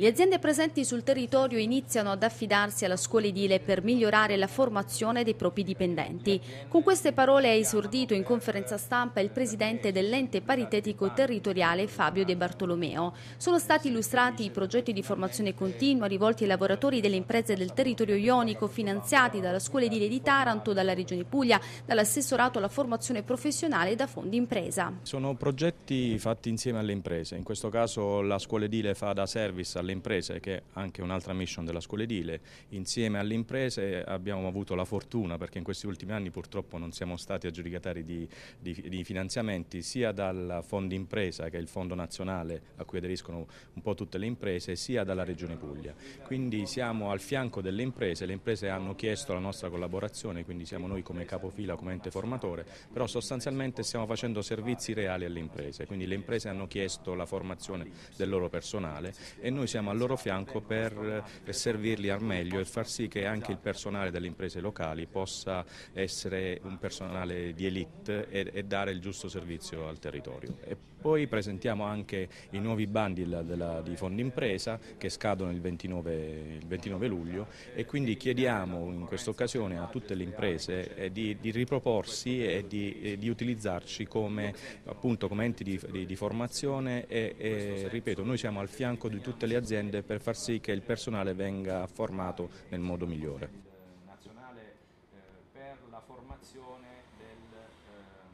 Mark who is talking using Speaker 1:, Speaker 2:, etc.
Speaker 1: Le aziende presenti sul territorio iniziano ad affidarsi alla scuola edile per migliorare la formazione dei propri dipendenti. Con queste parole ha esordito in conferenza stampa il presidente dell'ente paritetico territoriale Fabio De Bartolomeo. Sono stati illustrati i progetti di formazione continua rivolti ai lavoratori delle imprese del territorio ionico finanziati dalla scuola edile di Taranto, dalla Regione Puglia, dall'assessorato alla formazione professionale e da fondi impresa.
Speaker 2: Sono progetti fatti insieme alle imprese, in questo caso la scuola edile fa da sempre service alle imprese che è anche un'altra mission della scuola edile. Insieme alle imprese abbiamo avuto la fortuna perché in questi ultimi anni purtroppo non siamo stati aggiudicatari di, di, di finanziamenti sia dal Fondo Impresa che è il Fondo Nazionale a cui aderiscono un po' tutte le imprese sia dalla Regione Puglia. Quindi siamo al fianco delle imprese, le imprese hanno chiesto la nostra collaborazione quindi siamo noi come capofila, come ente formatore, però sostanzialmente stiamo facendo servizi reali alle imprese, quindi le imprese hanno chiesto la formazione del loro personale e noi siamo al loro fianco per servirli al meglio e far sì che anche il personale delle imprese locali possa essere un personale di elite e, e dare il giusto servizio al territorio. E poi presentiamo anche i nuovi bandi della, della, di Fondi Impresa che scadono il 29, il 29, luglio e quindi chiediamo in questa occasione a tutte le imprese eh, di, di riproporsi e di, di utilizzarci come, appunto, come enti di, di formazione e, e ripeto noi siamo al fianco di tutte le aziende per far sì che il personale venga formato nel modo migliore. Nazionale eh, per la formazione del eh,